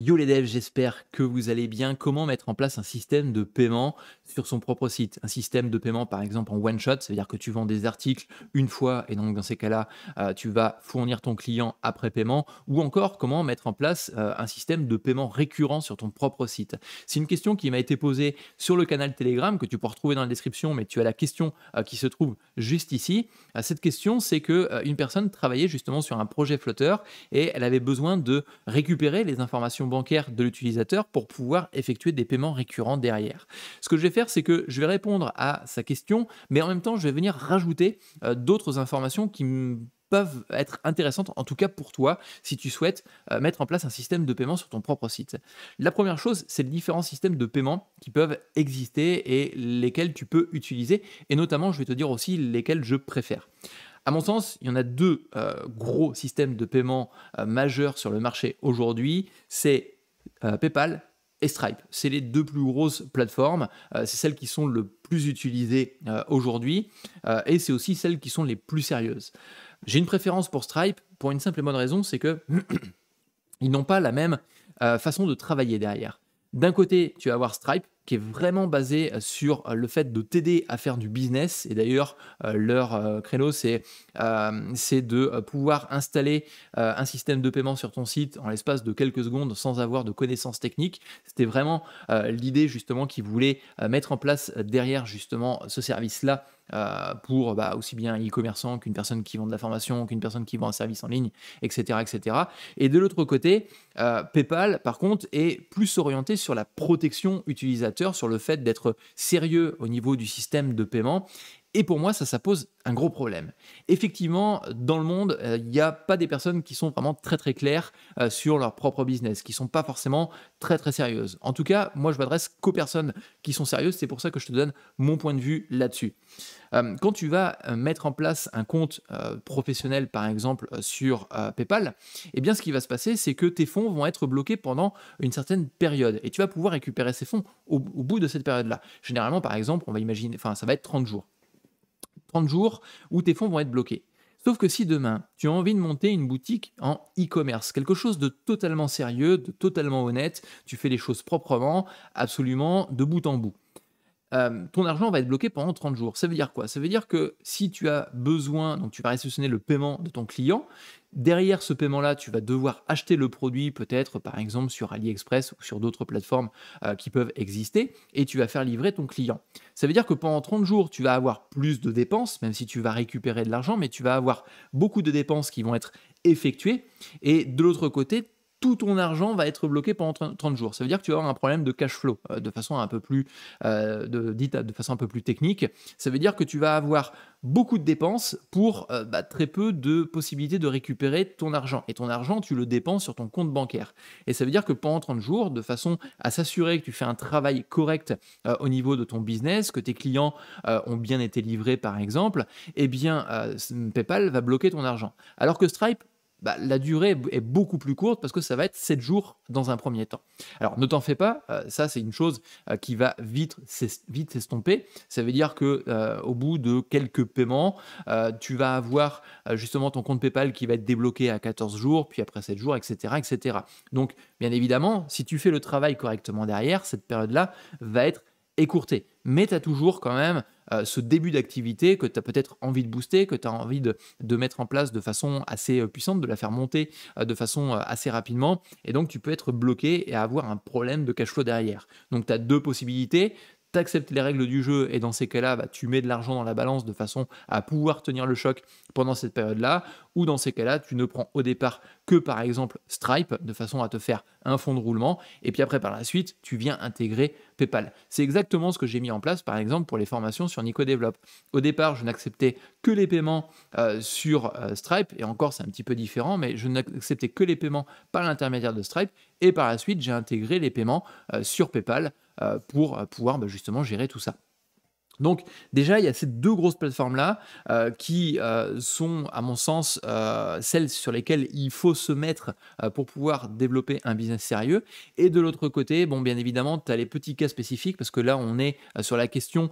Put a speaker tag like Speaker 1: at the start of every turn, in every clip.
Speaker 1: Yo les devs, j'espère que vous allez bien. Comment mettre en place un système de paiement sur son propre site Un système de paiement par exemple en one shot, c'est-à-dire que tu vends des articles une fois et donc dans ces cas-là, euh, tu vas fournir ton client après paiement ou encore comment mettre en place euh, un système de paiement récurrent sur ton propre site. C'est une question qui m'a été posée sur le canal Telegram que tu peux retrouver dans la description, mais tu as la question euh, qui se trouve juste ici. cette question, c'est que une personne travaillait justement sur un projet flotteur et elle avait besoin de récupérer les informations bancaire de l'utilisateur pour pouvoir effectuer des paiements récurrents derrière. Ce que je vais faire, c'est que je vais répondre à sa question, mais en même temps, je vais venir rajouter euh, d'autres informations qui peuvent être intéressantes, en tout cas pour toi, si tu souhaites euh, mettre en place un système de paiement sur ton propre site. La première chose, c'est les différents systèmes de paiement qui peuvent exister et lesquels tu peux utiliser, et notamment, je vais te dire aussi lesquels je préfère. À mon sens, il y en a deux euh, gros systèmes de paiement euh, majeurs sur le marché aujourd'hui. C'est euh, PayPal et Stripe. C'est les deux plus grosses plateformes. c'est celles qui sont le plus utilisées aujourd'hui et c'est aussi celles qui sont les plus sérieuses. J'ai une préférence pour Stripe pour une simple et bonne raison, c'est que ils n'ont pas la même façon de travailler derrière. D'un côté, tu vas avoir Stripe qui est vraiment basé euh, sur euh, le fait de t'aider à faire du business. Et d'ailleurs, euh, leur créneau, c'est de pouvoir installer un système de paiement sur ton site en l'espace de quelques secondes sans avoir de connaissances techniques. C'était vraiment l'idée justement qu'ils voulaient mettre en place derrière justement ce service-là euh, pour bah, aussi bien un e-commerçant qu'une personne qui vend de la formation, qu'une personne qui vend un service en ligne, etc. etc. Et de l'autre côté, euh, PayPal, par contre, est plus orienté sur la protection utilisateur, sur le fait d'être sérieux au niveau du système de paiement et pour moi, ça, ça pose un gros problème. Effectivement, dans le monde, euh, il n'y a pas des personnes qui sont vraiment très très claires euh, sur leur propre business, qui sont pas forcément très très sérieuses. En tout cas, moi, je m'adresse qu'aux personnes qui sont sérieuses. C'est pour ça que je te donne mon point de vue là-dessus. Euh, quand tu vas mettre en place un compte professionnel, par exemple, sur PayPal, eh bien, ce qui va se passer, c'est que tes fonds vont être bloqués pendant une certaine période et tu vas pouvoir récupérer ces fonds au, au bout de cette période-là. Généralement, par exemple, on va imaginer, enfin, ça va être 30 jours. 30 jours où tes fonds vont être bloqués. Sauf que si demain, tu as envie de monter une boutique en e-commerce, quelque chose de totalement sérieux, de totalement honnête, tu fais les choses proprement, absolument de bout en bout. Euh, ton argent va être bloqué pendant 30 jours. Ça veut dire quoi Ça veut dire que si tu as besoin, donc tu vas réceptionner le paiement de ton client, derrière ce paiement-là, tu vas devoir acheter le produit, peut-être par exemple sur AliExpress ou sur d'autres plateformes euh, qui peuvent exister, et tu vas faire livrer ton client. Ça veut dire que pendant 30 jours, tu vas avoir plus de dépenses, même si tu vas récupérer de l'argent, mais tu vas avoir beaucoup de dépenses qui vont être effectuées, et de l'autre côté, tout ton argent va être bloqué pendant 30 jours. Ça veut dire que tu vas avoir un problème de cash flow euh, de façon un peu plus euh, de, façon un peu plus technique. Ça veut dire que tu vas avoir beaucoup de dépenses pour euh, bah, très peu de possibilités de récupérer ton argent. Et ton argent, tu le dépenses sur ton compte bancaire. Et ça veut dire que pendant 30 jours, de façon à s'assurer que tu fais un travail correct au niveau de ton business, que tes clients ont bien été livrés par exemple, eh bien PayPal va bloquer ton argent. Alors que Stripe bah, la durée est beaucoup plus courte parce que ça va être 7 jours dans un premier temps. Alors ne t'en fais pas, euh, ça c'est une chose euh, qui va vite s'estomper. Ça veut dire que euh, au bout de quelques paiements, tu vas avoir justement ton compte PayPal qui va être débloqué à 14 jours, puis après 7 jours, etc., etc. Donc bien évidemment, si tu fais le travail correctement derrière, cette période-là va être écourtée. Mais tu as toujours quand même euh, ce début d'activité que tu as peut-être envie de booster, que tu as envie de, mettre en place de façon assez euh, puissante, de la faire monter euh, de façon assez rapidement. Et donc, tu peux être bloqué et avoir un problème de cash flow derrière. Donc, tu as deux possibilités tu acceptes les règles du jeu et dans ces cas-là, bah, tu mets de l'argent dans la balance de façon à pouvoir tenir le choc pendant cette période-là, ou dans ces cas-là, tu ne prends au départ que par exemple Stripe de façon à te faire un fond de roulement, et puis après par la suite, tu viens intégrer PayPal. C'est exactement ce que j'ai mis en place, par exemple, pour les formations sur Nico Au départ, je n'acceptais que les paiements euh, sur euh, Stripe, et encore, c'est un petit peu différent, mais je n'acceptais que les paiements par l'intermédiaire de Stripe, et par la suite, j'ai intégré les paiements euh, sur PayPal pour pouvoir bah, justement gérer tout ça. Donc déjà, il y a ces deux grosses plateformes-là euh, qui euh, sont, à mon sens, euh, celles sur lesquelles il faut se mettre pour pouvoir développer un business sérieux. Et de l'autre côté, bon, bien évidemment, tu as les petits cas spécifiques, parce que là, on est sur la question,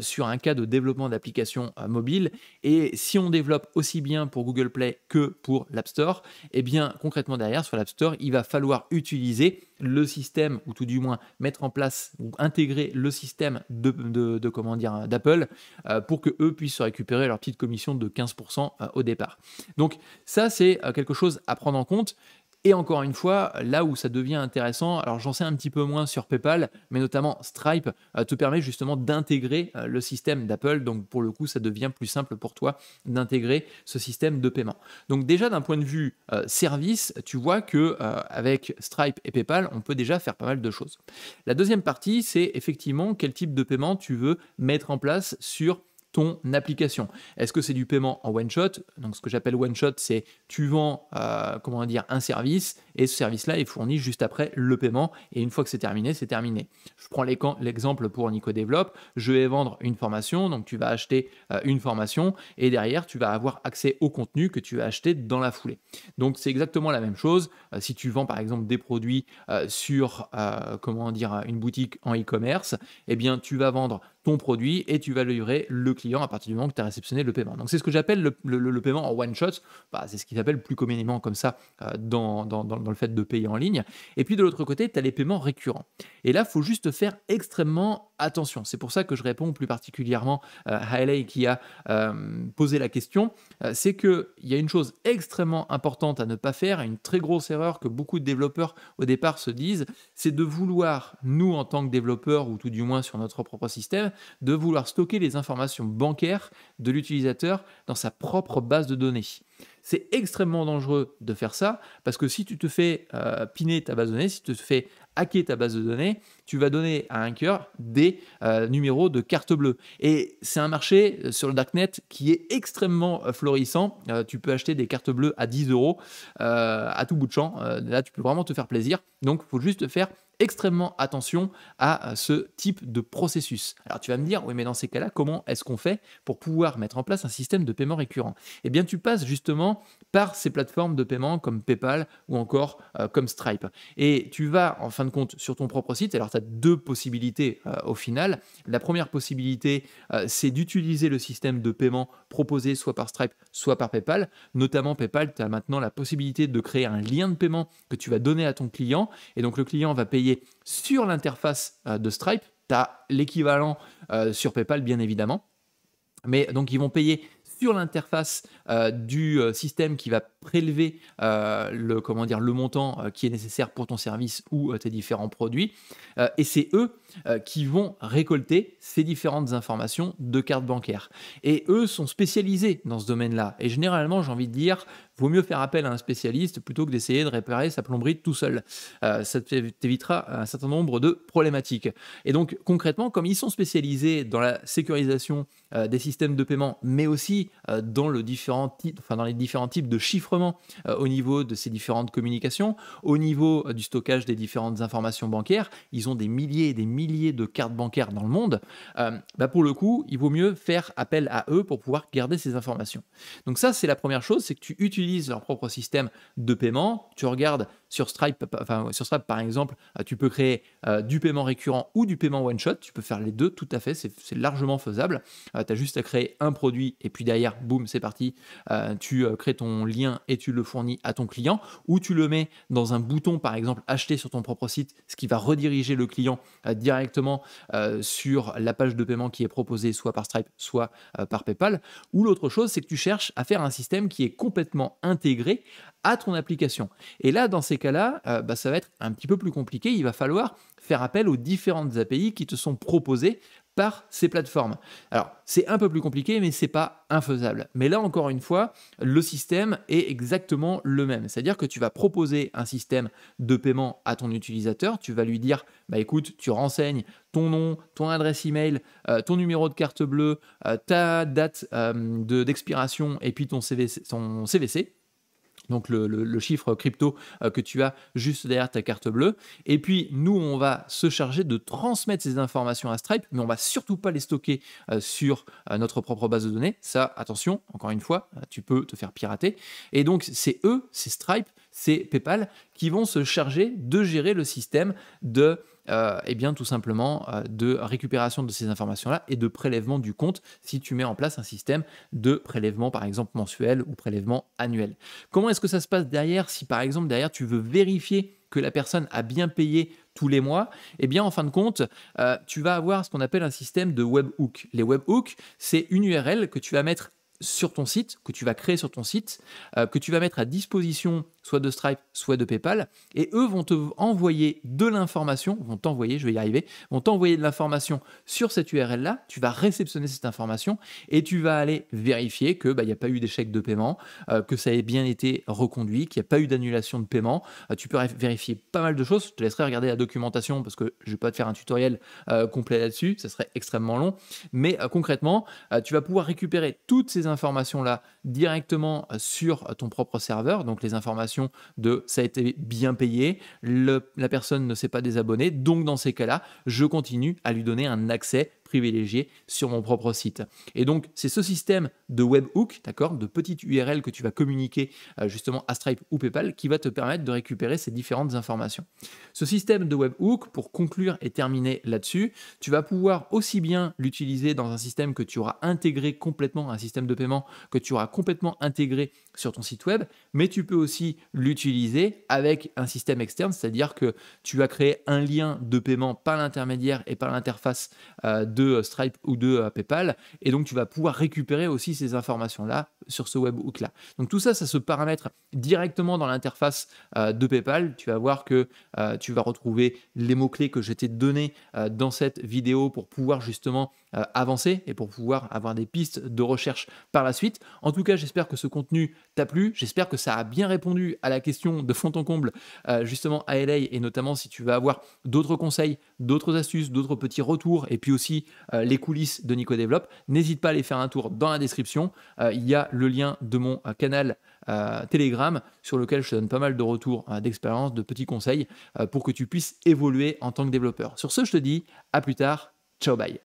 Speaker 1: sur un cas de développement d'applications mobiles. Et si on développe aussi bien pour Google Play que pour l'App Store, eh bien, concrètement derrière, sur l'App Store, il va falloir utiliser le système, ou tout du moins mettre en place ou intégrer le système de, de, de commande dire, euh, d'Apple euh, pour que eux puissent récupérer leur petite commission de 15% euh, au départ. Donc ça, c'est quelque chose à prendre en compte. Et encore une fois, là où ça devient intéressant, alors j'en sais un petit peu moins sur PayPal, mais notamment Stripe euh, te permet justement d'intégrer euh, le système d'Apple. Donc pour le coup, ça devient plus simple pour toi d'intégrer ce système de paiement. Donc déjà d'un point de vue euh, service, tu vois que avec Stripe et PayPal, on peut déjà faire pas mal de choses. La deuxième partie, c'est effectivement quel type de paiement tu veux mettre en place sur ton application. Est-ce que c'est du paiement en one shot Donc ce que j'appelle one shot, c'est tu vends euh, comment dire un service et ce service-là est fourni juste après le paiement et une fois que c'est terminé, c'est terminé. Je prends l'exemple pour Nico Develop, je vais vendre une formation, donc tu vas acheter euh, une formation et derrière tu vas avoir accès au contenu que tu as acheté dans la foulée. Donc c'est exactement la même chose euh, si tu vends par exemple des produits sur comment dire une boutique en e-commerce, eh bien tu vas vendre ton produit et tu vas le livrer le client à partir du moment que tu as réceptionné le paiement. Donc c'est ce que j'appelle le, paiement en one shot, bah, c'est ce qu'ils appellent plus communément comme ça euh, dans, dans, dans, le fait de payer en ligne. Et puis de l'autre côté, tu as les paiements récurrents. Et là, il faut juste faire extrêmement attention. C'est pour ça que je réponds plus particulièrement euh, à LA qui a euh, posé la question. c'est qu'il y a une chose extrêmement importante à ne pas faire, une très grosse erreur que beaucoup de développeurs au départ se disent, c'est de vouloir, nous en tant que développeurs, ou tout du moins sur notre propre système, de vouloir stocker les informations bancaires de l'utilisateur dans sa propre base de données. C'est extrêmement dangereux de faire ça parce que si tu te fais euh, piner ta base de données, si tu te fais hacker ta base de données, tu vas donner à un cœur des euh, numéros de carte bleue. Et c'est un marché euh, sur le darknet qui est extrêmement florissant. tu peux acheter des cartes bleues à 10 euros à tout bout de champ. là, tu peux vraiment te faire plaisir. Donc, il faut juste faire extrêmement attention à euh, ce type de processus. Alors tu vas me dire, oui mais dans ces cas-là, comment est-ce qu'on fait pour pouvoir mettre en place un système de paiement récurrent Eh bien tu passes justement par ces plateformes de paiement comme PayPal ou encore euh, comme Stripe. Et tu vas en fin de compte sur ton propre site, alors tu as deux possibilités euh, au final. La première possibilité, c'est d'utiliser le système de paiement proposé soit par Stripe, soit par PayPal. Notamment PayPal, tu as maintenant la possibilité de créer un lien de paiement que tu vas donner à ton client. Et donc le client va payer sur l'interface euh, de Stripe. Tu as l'équivalent euh, sur PayPal, bien évidemment. Mais donc, ils vont payer l'interface euh, du euh, système qui va prélever euh, le, comment dire, le montant qui est nécessaire pour ton service ou tes différents produits. et c'est eux qui vont récolter ces différentes informations de carte bancaire. Et eux sont spécialisés dans ce domaine-là. Et généralement, j'ai envie de dire, vaut mieux faire appel à un spécialiste plutôt que d'essayer de réparer sa plomberie tout seul. ça t'évitera un certain nombre de problématiques. Et donc concrètement, comme ils sont spécialisés dans la sécurisation des systèmes de paiement, mais aussi euh, dans, les différents types de chiffrement euh, au niveau de ces différentes communications, au niveau euh, du stockage des différentes informations bancaires. Ils ont des milliers et des milliers de cartes bancaires dans le monde. Bah, pour le coup, il vaut mieux faire appel à eux pour pouvoir garder ces informations. Donc ça, c'est la première chose, c'est que tu utilises leur propre système de paiement, tu regardes sur Stripe, par exemple, euh, tu peux créer euh, du paiement récurrent ou du paiement one-shot. Tu peux faire les deux tout à fait, c'est largement faisable. Euh, tu as juste à créer un produit et puis derrière, boum, c'est parti. tu crées ton lien et tu le fournis à ton client ou tu le mets dans un bouton, par exemple, acheter sur ton propre site, ce qui va rediriger le client directement sur la page de paiement qui est proposée soit par Stripe, soit par PayPal. Ou l'autre chose, c'est que tu cherches à faire un système qui est complètement intégré à ton application. Et là, dans ces cas-là, euh, bah, ça va être un petit peu plus compliqué. Il va falloir faire appel aux différentes API qui te sont proposées par ces plateformes. Alors, c'est un peu plus compliqué, mais c'est pas infaisable. Mais là, encore une fois, le système est exactement le même. C'est-à-dire que tu vas proposer un système de paiement à ton utilisateur. Tu vas lui dire, bah écoute, tu renseignes ton nom, ton adresse email, euh, ton numéro de carte bleue, euh, ta date d'expiration et puis ton CVC, ton CVC donc le, chiffre crypto euh, que tu as juste derrière ta carte bleue. Et puis nous, on va se charger de transmettre ces informations à Stripe, mais on va surtout pas les stocker euh, sur euh, notre propre base de données. Ça, attention, encore une fois, tu peux te faire pirater. Et donc c'est eux, c'est Stripe, c'est PayPal qui vont se charger de gérer le système de et euh, eh bien, tout simplement euh, de récupération de ces informations-là et de prélèvement du compte si tu mets en place un système de prélèvement, par exemple, mensuel ou prélèvement annuel. Comment est-ce que ça se passe derrière si, par exemple, derrière, tu veux vérifier que la personne a bien payé tous les mois, eh bien en fin de compte, euh, tu vas avoir ce qu'on appelle un système de webhook. Les webhooks, c'est une URL que tu vas mettre sur ton site, que tu vas créer sur ton site, que tu vas mettre à disposition soit de Stripe, soit de PayPal, et eux vont te envoyer de l'information, vont t'envoyer, je vais y arriver, vont t'envoyer de l'information sur cette URL-là, tu vas réceptionner cette information, et tu vas aller vérifier que bah, il n'y a pas eu d'échec de paiement, euh, que ça ait bien été reconduit, qu'il n'y a pas eu d'annulation de paiement, euh, tu peux vérifier pas mal de choses, je te laisserai regarder la documentation parce que je ne vais pas te faire un tutoriel euh, complet là-dessus, ça serait extrêmement long, mais concrètement, tu vas pouvoir récupérer toutes ces informations-là directement sur ton propre serveur, donc les informations de ça a été bien payé, la personne ne s'est pas désabonnée, donc dans ces cas-là, je continue à lui donner un accès privilégiée sur mon propre site. Et donc, c'est ce système de webhook, d'accord, de petites URL que tu vas communiquer euh, justement à Stripe ou PayPal qui va te permettre de récupérer ces différentes informations. Ce système de webhook, pour conclure et terminer là-dessus, tu vas pouvoir aussi bien l'utiliser dans un système que tu auras intégré complètement, un système de paiement que tu auras complètement intégré sur ton site web, mais tu peux aussi l'utiliser avec un système externe, c'est-à-dire que tu vas créer un lien de paiement par l'intermédiaire et par l'interface euh, de euh, Stripe ou de euh, PayPal. Et donc, tu vas pouvoir récupérer aussi ces informations-là sur ce webhook là. Donc tout ça, ça se paramètre directement dans l'interface euh, de PayPal. Tu vas voir que euh, tu vas retrouver les mots-clés que je t'ai euh, dans cette vidéo pour pouvoir justement avancer et pour pouvoir avoir des pistes de recherche par la suite. En tout cas, j'espère que ce contenu t'a plu. J'espère que ça a bien répondu à la question de fond en comble, justement à LA et notamment si tu vas avoir d'autres conseils, d'autres astuces, d'autres petits retours et puis aussi les coulisses de Nico Develop. N'hésite pas à aller faire un tour dans la description. Il y a le lien de mon euh, canal euh, Telegram sur lequel je te donne pas mal de retours euh, d'expérience, de petits conseils pour que tu puisses évoluer en tant que développeur. Sur ce, je te dis à plus tard. Ciao, bye.